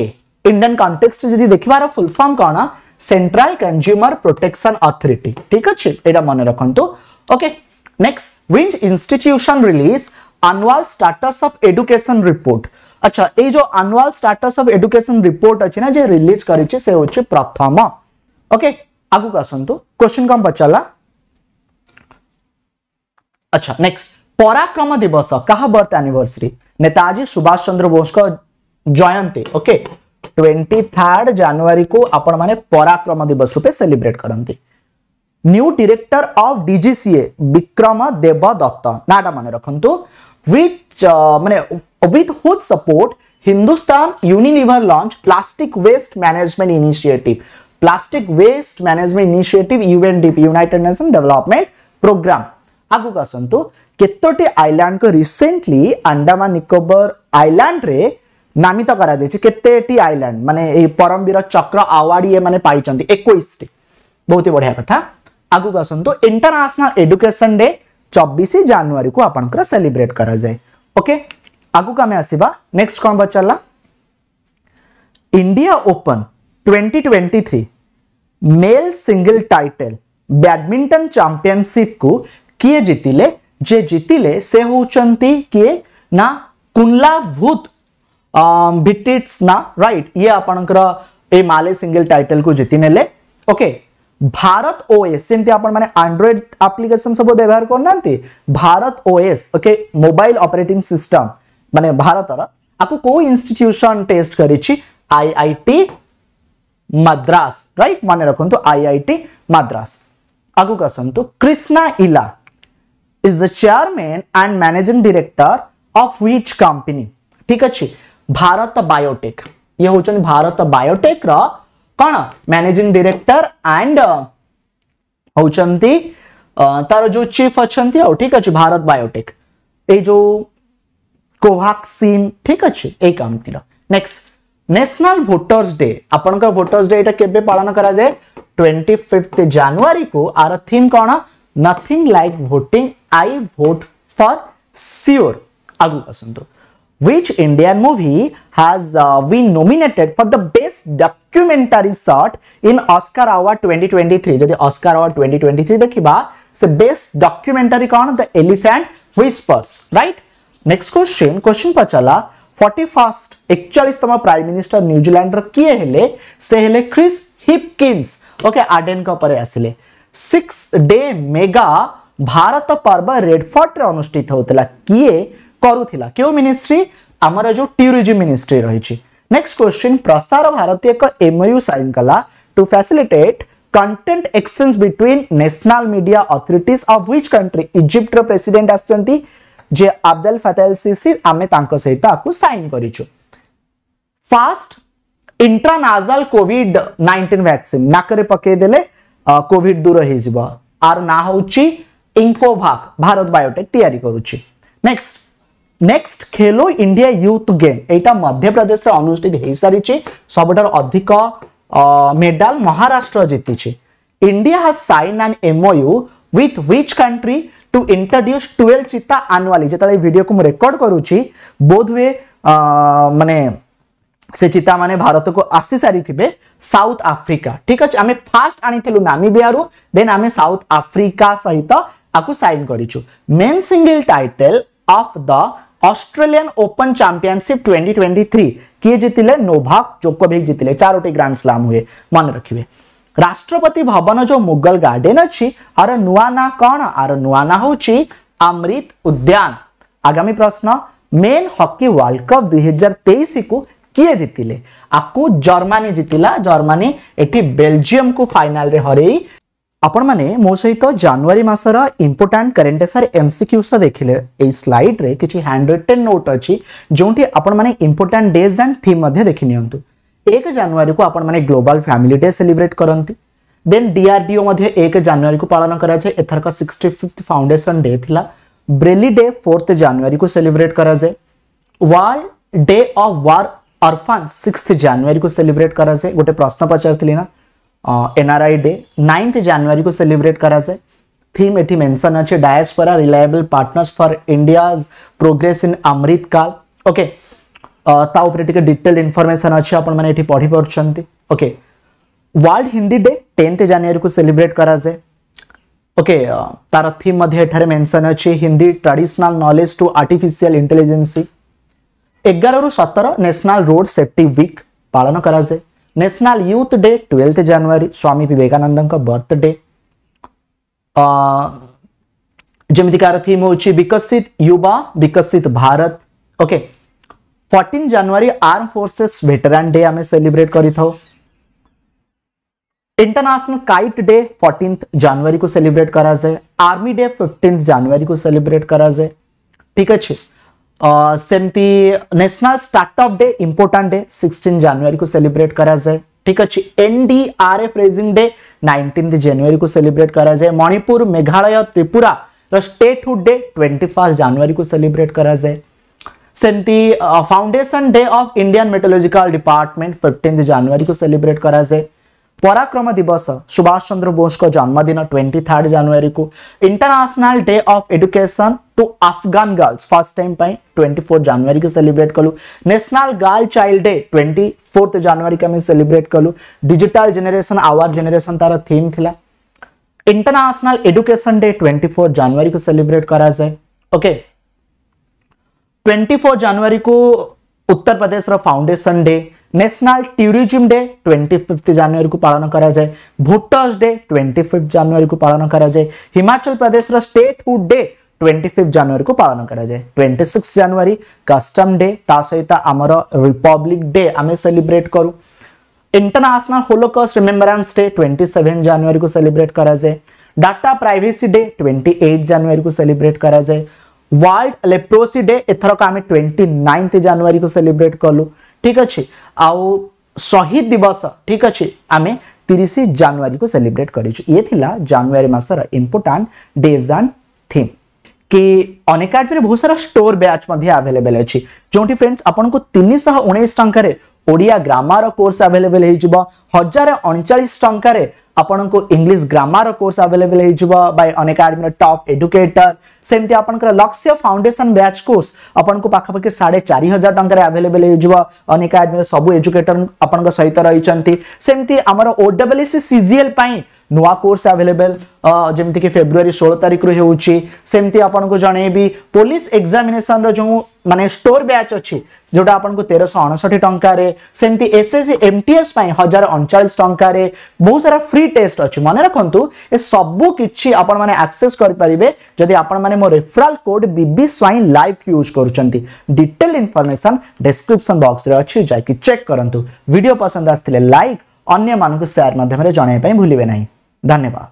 ଇଣ୍ଡିଆନ୍ କଣ୍ଟେକ୍ସଟ ଯଦି ଦେଖିବାର ଫୁଲ୍ ଫର୍ମ କ'ଣ सेंट्राल कंज्यूमर प्रोटेक्शन अथॉरिटी ठीक अच्छे एटा मन रखंतु okay next which institution release annual status of education report अच्छा ए जो annual status of education report अछि ना जे रिलीज करै छै से होछि प्रथम ओके आगु कासंतु क्वेश्चन कम पचला अच्छा नेक्स्ट पराक्रम दिवस कहा बर्थ एनिवर्सरी नेताजी सुभाष चंद्र बोस को जयंती ओके ट्वेंटी थर्ड जानुरी को आपण पराक्रम दिवस रूपे सेलिब्रेट करते new director of DGCA Vikram Dev Dutt नाटा मन रखु विच माने with whose support Hindustan Unilever launch plastic waste management initiative plastic waste management initiative UNDP united nation development programme आगे आसतु केतोटी आईलैंड को रिसेंटली अंडमान निकोबर आईलैंड रे नामित करतेट आईलैंड मानने परमवीर चक्र आवाड़ी ये मैंने पाई एक बहुत ही बढ़िया कथ आगे आसतु इंटरनेशनल एडुकेशन डे चबीश जानुरी को आपंकर सेलिब्रेट कराए ओके आगे आम आसवा नेक्स्ट कौन पचारा India open 2023 male single title badminton championship को किए जीति जे जीति से हूँ किए ना कुंडला भूत भिटिट्स ना राइट ये आपंकर माले सिंगल टाइटल को जीति ने ओके भारत ओएस माने एंड्रॉइड आप्लिकेसन सब व्यवहार करना Bharat OS okay mobile operating system माने भारत आपको को इंस्टीट्यूशन टेस्ट करी आईआईटी मद्रास राइट माने रखु आईआईटी मद्रास आगे आसतु Krishna Ella is the chairman and managing director of which company ठीक अच्छे भारत बायोटेक ये हूँ भारत बायोटेक कौन मैनेजिंग डायरेक्टर एंड हूँ तार जो चीफ अच्छा ठीक अच्छे भारत बायोटेक ये जो कोवैक्सीन ठीक अच्छे ये company next national voters day আপনার वोटर्स डे ये पालन करा जाए ट्वेंटी फिफ्थ ফিফ্থ को आर थीम कौन nothing like like I I vote for आगे आसतु which Indian movie has uh, been nominated for the best documentary short in Oscar Award 2023 जदि Oscar Award 2023 देखिबा से best documentary कोन the elephant whispers right next question question पचला 41st 41तम prime minister New Zealand रो हेले से हेले क्रिस हिपकिंस ओके आर्डेन को परे 6 डे मेगा भारत पर्व रेडफोर्ट रे अनुष्ठित किए କରୁଥିଲା କେଉଁ ମିନିଷ୍ଟ୍ରି ଆମର ଯେଉଁ ଟୁରିଜିମ୍ ମିନିଷ୍ଟ୍ରି ରହିଛି ନେକ୍ସଟ କ୍ୱେଶ୍ଚିନ୍ ପ୍ରସାର ଭାରତୀ ଏକ ଏମ୍ଓୟୁ ସାଇନ୍ କଲା to facilitate content exchange between national media authorities of which country ଇଜିପ୍ଟର ପ୍ରେସିଡେଣ୍ଟ ଆସିଛନ୍ତି ଯେ ଆବଦଲ ଫତେଲ ସିସିର ଆମେ ତାଙ୍କ ସହିତ ଆକୁ ସାଇନ୍ କରିଛୁ first intranasal COVID nineteen vaccine ନାକରେ ପକାଇଦେଲେ କୋଭିଡ ଦୂର ହେଇଯିବ ଆର ନାଁ ହେଉଛି ଇନ୍ଫୋଭାକ୍ ଭାରତ ବାୟୋଟେକ୍ ତିଆରି କରୁଛି next next Khelo India youth game এইটা মধ্যপ্রদেশে অনুষ্ঠিত হয়ে সারিছে সবুঠার অধিক মেডাল মহারাষ্ট্র জিতিছে India has sign an MoU with which country to introduce twelve cheetah annually ଯେତେବେଳେ ଏଇ ଭିଡ଼ିଓକୁ ମୁଁ ରେକର୍ଡ଼ କରୁଛି ବୋଧ ହୁଏ ମାନେ ସେ ଚିତାମାନେ ଭାରତକୁ ଆସିସାରିଥିବେ ସାଉଥ୍ ଆଫ୍ରିକା ଠିକ୍ ଅଛି ଆମେ ଫାଷ୍ଟ ଆଣିଥିଲୁ ନାମିବିଆରୁ ଦେନ୍ ଆମେ ସାଉଥ୍ ଆଫ୍ରିକା ସହିତ ଆକୁ ସାଇନ୍ କରିଛୁ men single title of the Australian open championship 2023 किए थ्री नोभाक जोकोविक जितिले चारोटी ग्रांड स्लाम हुए मन रखिए राष्ट्रपति भवन जो मुगल गार्डेन अच्छी आर नुआ ना कौन आर नुआ ना हूँ अमृत उद्यान आगामी प्रश्न मेन हॉकी वर्ल्ड कप दुई हजार तेईस को किए जीति आपको जर्मानी जितिला जर्मानी एटी को फाइनाल रे हरई ଆପଣମାନେ ମୋ ସହିତ ଜାନୁଆରୀ ମାସର ଇମ୍ପୋର୍ଟାଣ୍ଟ କରେଣ୍ଟ ଆଫେୟାର ଏମ୍ସିକ୍ୟୁସ୍ ତ ଦେଖିଲେ ଏଇ ସ୍ଲାଇଡ୍ରେ କିଛି ହ୍ୟାଣ୍ଡ ରିଟେନ୍ ନୋଟ୍ ଅଛି ଯେଉଁଠି ଆପଣମାନେ ଇମ୍ପୋର୍ଟାଣ୍ଟ ଡେଜ୍ ଆଣ୍ଡ ଥିମ୍ ମଧ୍ୟ ଦେଖିନିଅନ୍ତୁ ଏକ ଜାନୁଆରୀକୁ ଆପଣମାନେ ଗ୍ଲୋବାଲ୍ ଫ୍ୟାମିଲି ଡେ ସେଲିବ୍ରେଟ୍ କରନ୍ତି ଦେନ୍ ଡିଆର୍ଡିଓ ମଧ୍ୟ ଏକ ଜାନୁଆରୀକୁ ପାଳନ କରାଯାଏ ଏଥରକ ସିକ୍ସଟି ଫିଫ୍ଥ ଫାଉଣ୍ଡେସନ୍ ଡେ ଥିଲା ବ୍ରେଲି ଡେ ଫୋର୍ଥ ଜାନୁଆରୀକୁ ସେଲିବ୍ରେଟ୍ କରାଯାଏ world day of war orphan sixth ଜାନୁଆରୀକୁ ସେଲିବ୍ରେଟ୍ କରାଯାଏ ଗୋଟେ ପ୍ରଶ୍ନ ପଚାରିଥିଲି ନା एनआरआई डे नाइन्थ जनवरी को सेलिब्रेट करा जाए थीम ये मेन्शन अच्छे diaspora reliable partners for India's progress in Amrit Kaal okay ता ऊपर डिटेल इनफर्मेसन अच्छे आपने पढ़ी party okay world Hindi day tenth January को सेलिब्रेट करा जाए ओके तार थीम मध्ये एठारे अच्छे Hindi traditional knowledge to artificial intelligence एगार रु सतर नेशनल रोड सेफ्टी वीक पालन करा जाए national youth day twelfth January Swami Vivekananda birthday जमीकार थीम हूँ विकसित युवा विकसित Bharat okay fourteen January armed forces veteran day आम सेलिब्रेट कर international kite day fourteen January को सेलिब्रेट करा जाए आर्मी डे फिफ्टीन जनवरी को सेलिब्रेट करा जाए ठीक अच्छे सेमती national startup day important day sixteen January को सेलिब्रेट करा जाए ठीक अच्छे NDRF raising day nineteen January को सेलिब्रेट करा जाए Manipur Meghalaya Tripura statehood day twenty first January को सेलिब्रेट करा जाए सेमती foundation day of Indian meteorological department fifteen January को सेलिब्रेट करा जाए पराक्रम दिवस सुभाष चंद्र बोस का जन्मदिन ट्वेंटी थर्ड जनवरी को international day of education to Afghan girls first time पाई ट्वेंटी फोर्थ जनवरी के सेलिब्रेट कलु national girl child day twenty fourth January के सेलिब्रेट कलु डिजिटल जनरेशन आवर जनरेशन तार थीम थी international education day twenty fourth January को celebrate करा जाए ओके ट्वेंटी फोर जनवरी को Uttar Pradesh foundation day national tourism day 25 जनवरी को पालन कराए भोटर्स डे 25 जनवरी को पालन कराए Himachal Pradesh state statehood day 25 जनवरी को पालन कराए 26 जनवरी कस्टम डे सहित आम रिपब्लिक डे आम सेलिब्रेट करू इंटरनेशनल होलोकस्ट रिमेम्बरांस डे 27 जनवरी को सेलिब्रेट कराए डाटा प्राइवेसी डे 28 जनवरी को सेलिब्रेट कराए वर्ल्ड लेप्रोसी डे एथरक आम ट्वेंटी जनवरी को सेलिब्रेट कलु ঠিক আছে আও শহীদ দিবস ঠিক আছে আমি তিরিশ জানুয়ারি কু সেলিব্রেট করেছু ইয়ে লা জানুয়ারি মাসর ইম্পর্টাট कि अनेकाडमी में बहुत सारा स्टोर ब्याच आभेलेबल अच्छी जो फ्रेंड्स आपको तीन शह उन्नीस टकर ओडिया कोर्स आभेलेबल हजार अणचाश टकर ଆପଣଙ୍କୁ ଇଂଲିଶ ଗ୍ରାମାର କୋର୍ସ ଆଭେଲେବଲ୍ ହେଇଯିବ ବାଇ ଅନଏକାଡେମୀର ଟପ୍ ଏଡୁକେଟର ସେମିତି ଆପଣଙ୍କର ଲକ୍ଷ୍ୟ ଫାଉଣ୍ଡେସନ ବ୍ୟାଚ୍ କୋର୍ସ ଆପଣଙ୍କୁ ପାଖାପାଖି ସାଢ଼େ ଚାରି ହଜାର ଟଙ୍କାରେ ଆଭେଲେବଲ୍ ହେଇଯିବ ଅନଏକାଡେମୀର ସବୁ ଏଜୁକେଟର ଆପଣଙ୍କ ସହିତ ରହିଛନ୍ତି ସେମିତି ଆମର ଓଡବ୍ଲ୍ୟୁସି ସିଜିଏଲ୍ ପାଇଁ ନୂଆ କୋର୍ସ ଆଭେଲେବଲ୍ ଯେମିତିକି ଫେବୃଆରୀ ଷୋହଳ ତାରିଖରୁ ହେଉଛି ସେମିତି ଆପଣଙ୍କୁ ଜଣେଇବି ପୋଲିସ ଏକ୍ଜାମିନେସନର ଯେଉଁ ମାନେ ଷ୍ଟୋର ବ୍ୟାଚ୍ ଅଛି ଯେଉଁଟା ଆପଣଙ୍କୁ ତେରଶହ ଅଣଷଠି ଟଙ୍କାରେ ସେମିତି ଏସ୍ଏସ୍ସି ଏମ୍ଟିଏସ୍ ପାଇଁ ହଜାର ଅଣଚାଳିଶ ଟଙ୍କାରେ ବହୁତ ସାରା ଫ୍ରି ଟେଷ୍ଟ ଅଛି ମନେ ରଖନ୍ତୁ ଏ ସବୁ କିଛି ଆପଣମାନେ ଆକ୍ସେସ୍ କରିପାରିବେ ଯଦି ଆପଣମାନେ ମୋ ରେଫରାଲ କୋଡ୍ ବିବି ସ୍ୱାଇନ୍ ଲାଇଭ୍ ୟୁଜ୍ କରୁଛନ୍ତି ଡିଟେଲ ଇନଫର୍ମେସନ୍ ଡେସ୍କ୍ରିପ୍ସନ୍ ବକ୍ସରେ ଅଛି ଯାଇକି ଚେକ୍ କରନ୍ତୁ ଭିଡ଼ିଓ ପସନ୍ଦ ଆସିଥିଲେ ଲାଇକ୍ ଅନ୍ୟମାନଙ୍କୁ ସେୟାର ମାଧ୍ୟମରେ ଜଣାଇବା ପାଇଁ ଭୁଲିବେ ନାହିଁ ଧନ୍ୟବାଦ